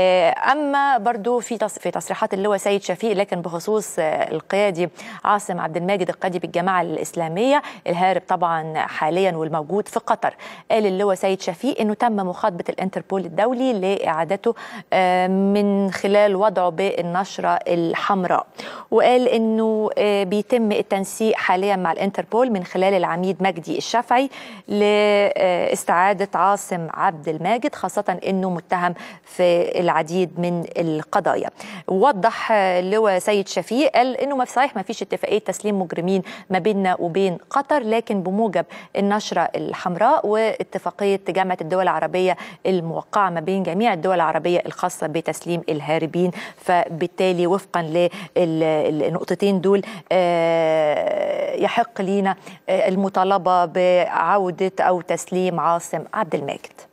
آه، اما برضو في في تصريحات اللواء سيد شفيق لكن بخصوص آه، القيادي عاصم عبد الماجد القيادي بالجماعه الاسلاميه الهارب طبعا حاليا والموجود في قطر قال اللواء سيد شفيق انه تم مخاطبه الانتربول الدولي لاعادته آه، من خلال وضعه بالنشره الحمراء وقال انه بيتم التنسيق حاليا مع الانتربول من خلال العميد مجدي الشافعي لاستعاده عاصم عبد الماجد خاصه انه متهم في العديد من القضايا وضح لواء سيد شفيق قال انه ما صحيح ما فيش اتفاقيه تسليم مجرمين ما بيننا وبين قطر لكن بموجب النشره الحمراء واتفاقيه جامعه الدول العربيه الموقعه ما بين جميع الدول العربيه الخاصه بتسليم الهاربين فبالتالي وفقا للنقطتين دول آه، يحق لينا آه، المطالبه بعوده او تسليم عاصم عبد الماجد